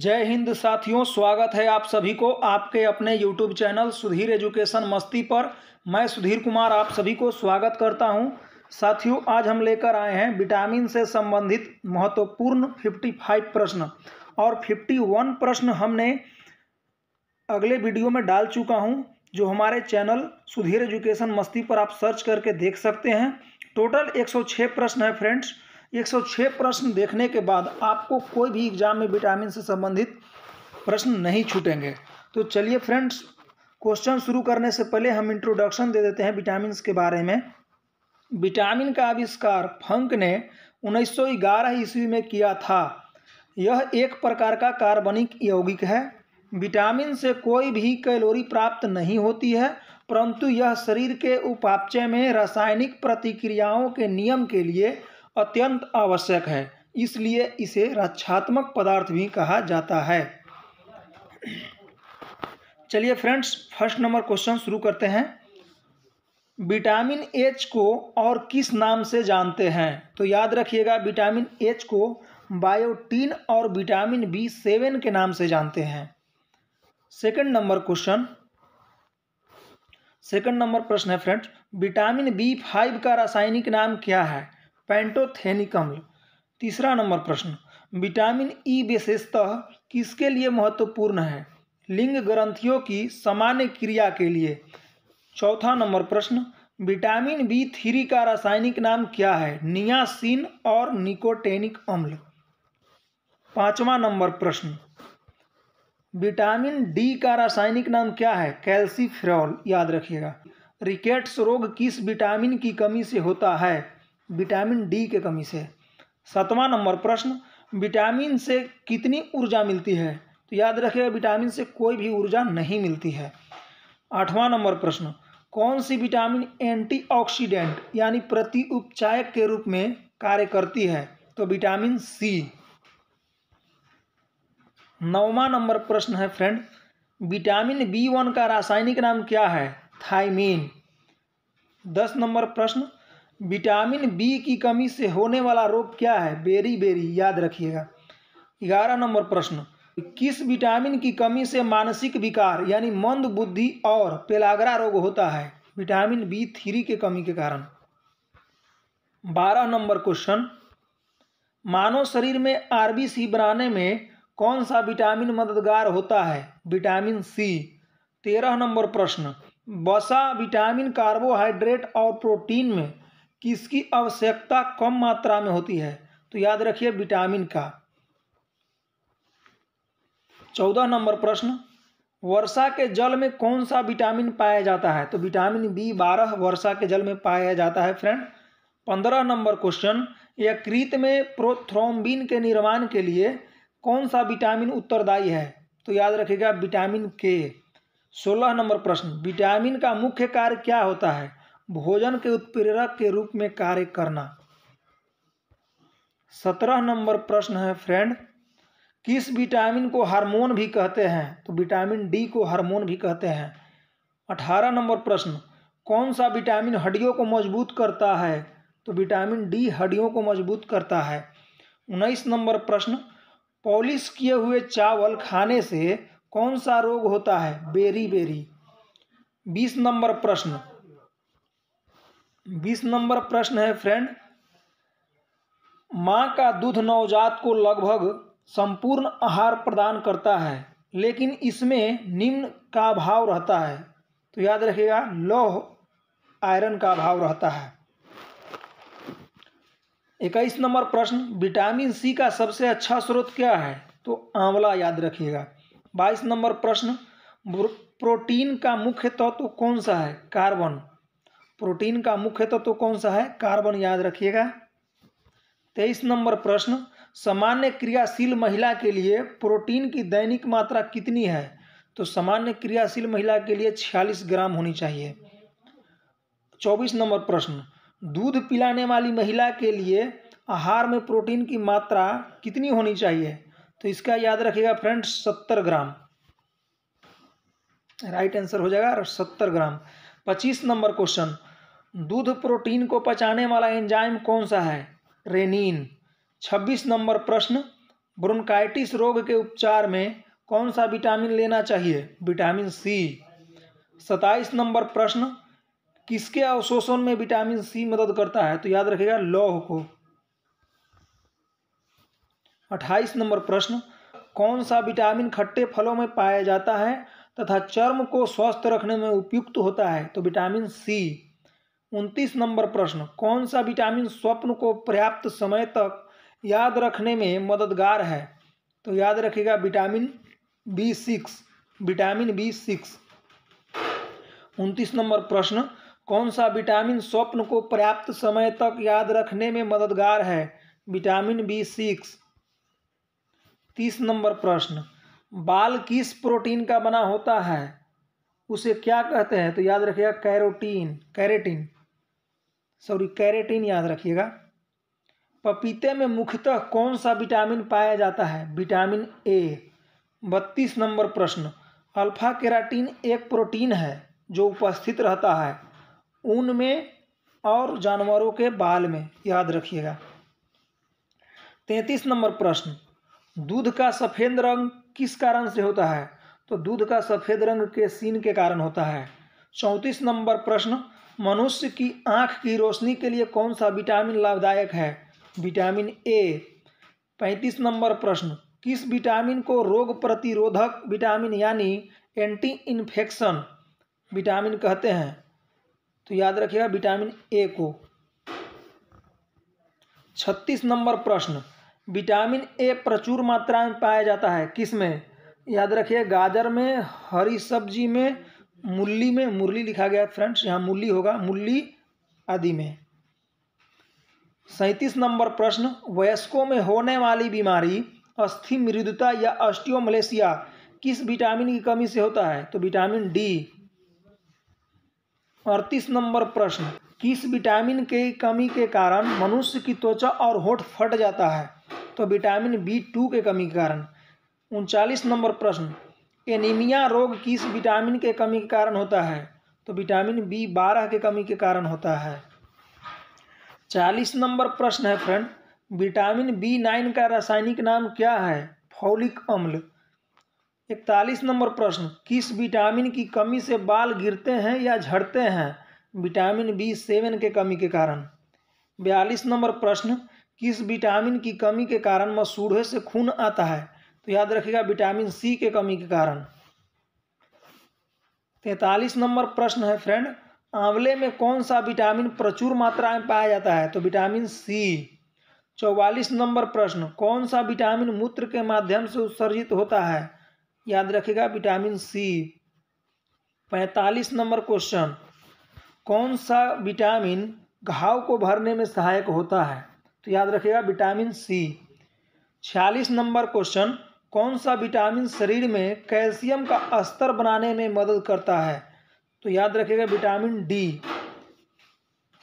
जय हिंद साथियों स्वागत है आप सभी को आपके अपने यूट्यूब चैनल सुधीर एजुकेशन मस्ती पर मैं सुधीर कुमार आप सभी को स्वागत करता हूं साथियों आज हम लेकर आए हैं विटामिन से संबंधित महत्वपूर्ण 55 प्रश्न और 51 प्रश्न हमने अगले वीडियो में डाल चुका हूं जो हमारे चैनल सुधीर एजुकेशन मस्ती पर आप सर्च करके देख सकते हैं टोटल एक प्रश्न है फ्रेंड्स 106 प्रश्न देखने के बाद आपको कोई भी एग्जाम में विटामिन से संबंधित प्रश्न नहीं छूटेंगे तो चलिए फ्रेंड्स क्वेश्चन शुरू करने से पहले हम इंट्रोडक्शन दे देते हैं विटामिन के बारे में विटामिन का आविष्कार फंक ने 1911 ईस्वी में किया था यह एक प्रकार का कार्बनिक यौगिक है विटामिन से कोई भी कैलोरी प्राप्त नहीं होती है परंतु यह शरीर के उपापचय में रासायनिक प्रतिक्रियाओं के नियम के लिए अत्यंत आवश्यक है इसलिए इसे रक्षात्मक पदार्थ भी कहा जाता है चलिए फ्रेंड्स फर्स्ट नंबर क्वेश्चन शुरू करते हैं विटामिन एच को और किस नाम से जानते हैं तो याद रखिएगा विटामिन एच को बायोटीन और विटामिन बी सेवन के नाम से जानते हैं second number question second number प्रश्न है फ्रेंड्स विटामिन बी फाइव का रासायनिक नाम क्या है पैंटोथेनिक अम्ल तीसरा नंबर प्रश्न विटामिन ई विशेषतः किसके लिए महत्वपूर्ण है लिंग ग्रंथियों की सामान्य क्रिया के लिए चौथा नंबर प्रश्न विटामिन बी थ्री का रासायनिक नाम क्या है नियासिन और निकोटेनिक अम्ल पांचवा नंबर प्रश्न विटामिन डी का रासायनिक नाम क्या है कैल्सीफ्रॉल याद रखिएगा रिकेट्स रोग किस विटामिन की कमी से होता है विटामिन डी के कमी से सातवां नंबर प्रश्न विटामिन से कितनी ऊर्जा मिलती है तो याद रखिएगा विटामिन से कोई भी ऊर्जा नहीं मिलती है आठवां नंबर प्रश्न कौन सी विटामिन एंटीऑक्सीडेंट यानी प्रति उपचायक के रूप में कार्य करती है तो विटामिन सी नौवा नंबर प्रश्न है फ्रेंड विटामिन बी वन का रासायनिक नाम क्या है थाइमीन दस नंबर प्रश्न विटामिन बी की कमी से होने वाला रोग क्या है बेरी बेरी याद रखिएगा ग्यारह नंबर प्रश्न किस विटामिन की कमी से मानसिक विकार यानी मंद बुद्धि और पेलागरा रोग होता है विटामिन बी थ्री के कमी के कारण बारह नंबर क्वेश्चन मानव शरीर में आरबीसी बनाने में कौन सा विटामिन मददगार होता है विटामिन सी तेरह नंबर प्रश्न बसा विटामिन कार्बोहाइड्रेट और प्रोटीन में किसकी आवश्यकता कम मात्रा में होती है तो याद रखिए विटामिन का चौदह नंबर प्रश्न वर्षा के जल में कौन सा विटामिन पाया जाता है तो विटामिन बी बारह वर्षा के जल में पाया जाता है फ्रेंड पंद्रह नंबर क्वेश्चन यकृत में प्रोथ्रोम्बिन के निर्माण के लिए कौन सा विटामिन उत्तरदायी है तो याद रखिएगा विटामिन के सोलह नंबर प्रश्न विटामिन का मुख्य कार्य क्या होता है भोजन के उत्प्रेरक के रूप में कार्य करना सत्रह नंबर प्रश्न है फ्रेंड किस विटामिन को हार्मोन भी कहते हैं तो विटामिन डी को हार्मोन भी कहते हैं अठारह नंबर प्रश्न कौन सा विटामिन हड्डियों को मजबूत करता है तो विटामिन डी हड्डियों को मजबूत करता है उन्नीस नंबर प्रश्न पॉलिश किए हुए चावल खाने से कौन सा रोग होता है बेरी बेरी बीस नंबर प्रश्न बीस नंबर प्रश्न है फ्रेंड माँ का दूध नवजात को लगभग संपूर्ण आहार प्रदान करता है लेकिन इसमें निम्न का भाव रहता है तो याद रखिएगा लौह आयरन का भाव रहता है इक्कीस नंबर प्रश्न विटामिन सी का सबसे अच्छा स्रोत क्या है तो आंवला याद रखिएगा बाईस नंबर प्रश्न प्रोटीन का मुख्य तत्व तो कौन सा है कार्बन प्रोटीन का मुख्य तत्व तो कौन सा है कार्बन याद रखिएगा तेईस नंबर प्रश्न सामान्य क्रियाशील महिला के लिए प्रोटीन की दैनिक मात्रा कितनी है तो सामान्य क्रियाशील महिला के लिए छियालीस ग्राम होनी चाहिए चौबीस नंबर प्रश्न दूध पिलाने वाली महिला के लिए आहार में प्रोटीन की मात्रा कितनी होनी चाहिए तो इसका याद रखिएगा फ्रेंड्स सत्तर ग्राम राइट आंसर हो जाएगा सत्तर ग्राम पच्चीस नंबर क्वेश्चन दूध प्रोटीन को पचाने वाला एंजाइम कौन सा है रेनिन छब्बीस नंबर प्रश्न ब्रोंकाइटिस रोग के उपचार में कौन सा विटामिन लेना चाहिए विटामिन सी सताइस नंबर प्रश्न किसके अवशोषण में विटामिन सी मदद करता है तो याद रखिएगा लौह को अट्ठाईस नंबर प्रश्न कौन सा विटामिन खट्टे फलों में पाया जाता है तथा चर्म को स्वस्थ रखने में उपयुक्त होता है तो विटामिन सी उनतीस नंबर प्रश्न कौन सा विटामिन स्वप्न को पर्याप्त समय तक याद रखने में मददगार है तो याद रखिएगा vitamin B six vitamin B six उनतीस नंबर प्रश्न कौन सा विटामिन स्वप्न को पर्याप्त समय तक याद रखने में मददगार है विटामिन बी सिक्स तीस नंबर प्रश्न बाल किस प्रोटीन का बना होता है उसे क्या कहते हैं तो याद रखिएगा कैरोटीन कैरेटीन सॉरी कैरेटीन याद रखिएगा पपीते में मुख्यतः कौन सा विटामिन पाया जाता है विटामिन ए बत्तीस नंबर प्रश्न अल्फा केराटीन एक प्रोटीन है जो उपस्थित रहता है ऊन में और जानवरों के बाल में याद रखिएगा तैंतीस नंबर प्रश्न दूध का सफ़ेद रंग किस कारण से होता है तो दूध का सफ़ेद रंग के सीन के कारण होता है चौंतीस नंबर प्रश्न मनुष्य की आँख की रोशनी के लिए कौन सा विटामिन लाभदायक है विटामिन ए पैंतीस नंबर प्रश्न किस विटामिन को रोग प्रतिरोधक विटामिन यानी एंटी इन्फेक्शन विटामिन कहते हैं तो याद रखिएगा विटामिन ए को छत्तीस नंबर प्रश्न विटामिन ए प्रचुर मात्रा में पाया जाता है किस में याद रखिए गाजर में हरी सब्जी में मुरली में मुरली लिखा गया फ्रेंड्स यहाँ मुरली होगा मुरली आदि में सैंतीस नंबर प्रश्न वयस्कों में होने वाली बीमारी अस्थि मृदुता या अस्टियोमलेशिया किस विटामिन की कमी से होता है तो विटामिन डी अड़तीस नंबर प्रश्न किस विटामिन के कमी के कारण मनुष्य की त्वचा और होठ फट जाता है तो विटामिन बी टू के कमी के कारण उनचालीस नंबर प्रश्न एनीमिया रोग किस विटामिन के कमी के कारण होता है तो विटामिन बी बारह के कमी के कारण होता है चालीस नंबर प्रश्न है फ्रेंड विटामिन बी नाइन का रासायनिक नाम क्या है फौलिक अम्ल इकतालीस नंबर प्रश्न किस विटामिन की कमी से बाल गिरते हैं या झड़ते हैं विटामिन बी सेवन के कमी के कारण बयालीस नंबर प्रश्न किस विटामिन की कमी के कारण मसूढ़े से खून आता है तो याद रखिएगा विटामिन सी के कमी के कारण तैतालीस नंबर प्रश्न है फ्रेंड आंवले में कौन सा विटामिन प्रचुर मात्रा में पाया जाता है तो विटामिन सी चौवालीस नंबर प्रश्न कौन सा विटामिन मूत्र के माध्यम से उत्सर्जित होता है याद रखिएगा विटामिन सी पैंतालीस नंबर क्वेश्चन कौन सा विटामिन घाव को भरने में सहायक होता है तो याद रखिएगा विटामिन सी छियालीस नंबर क्वेश्चन कौन सा विटामिन शरीर में कैल्शियम का स्तर बनाने में मदद करता है तो याद रखिएगा विटामिन डी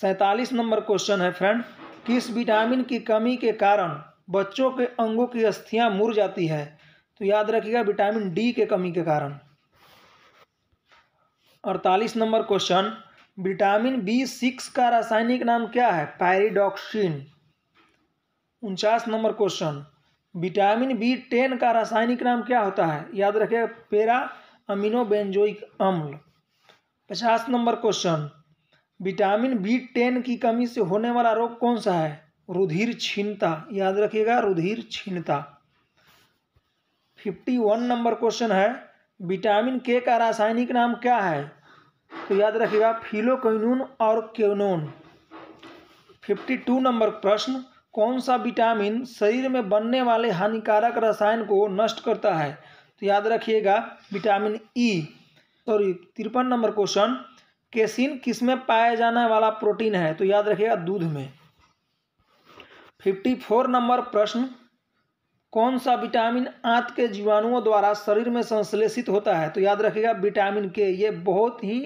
सैतालीस नंबर क्वेश्चन है फ्रेंड किस विटामिन की कमी के कारण बच्चों के अंगों की अस्थियां मुर जाती है तो याद रखिएगा विटामिन डी के कमी के कारण अड़तालीस number question vitamin B six का रासायनिक नाम क्या है पैरिडॉक्सिन उनचास number question vitamin B ten का रासायनिक नाम क्या होता है याद रखे पेरा अमीनो बेंजोइक अम्ल पचास number question vitamin B ten की कमी से होने वाला रोग कौन सा है रुधिर छीनता याद रखिएगा रुधिर छीनता फिफ्टी वन नंबर क्वेश्चन है विटामिन के का रासायनिक नाम क्या है तो याद रखिएगा फिलोकोनून और क्योनोन फिफ्टी टू नंबर प्रश्न कौन सा विटामिन शरीर में बनने वाले हानिकारक रसायन को नष्ट करता है तो याद रखिएगा विटामिन ई e। सॉरी तिरपन नंबर क्वेश्चन केसिन किस में पाया जाने वाला प्रोटीन है तो याद रखिएगा दूध में फिफ्टी फोर नंबर प्रश्न कौन सा विटामिन आंत के जीवाणुओं द्वारा शरीर में संश्लेषित होता है तो याद रखिएगा विटामिन के ये बहुत ही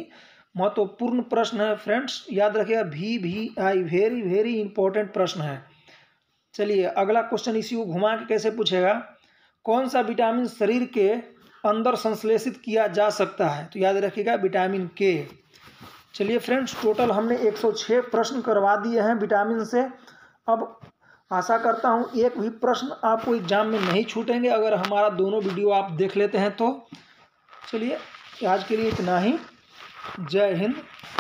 महत्वपूर्ण प्रश्न है फ्रेंड्स याद रखिएगा भी भी आई वेरी वेरी इंपॉर्टेंट प्रश्न है चलिए अगला क्वेश्चन इसी को घुमा के कैसे पूछेगा कौन सा विटामिन शरीर के अंदर संश्लेषित किया जा सकता है तो याद रखिएगा विटामिन के चलिए फ्रेंड्स टोटल हमने 106 प्रश्न करवा दिए हैं विटामिन से अब आशा करता हूँ एक भी प्रश्न आपको एग्जाम में नहीं छूटेंगे अगर हमारा दोनों वीडियो आप देख लेते हैं तो चलिए आज के लिए इतना ही जय हिंद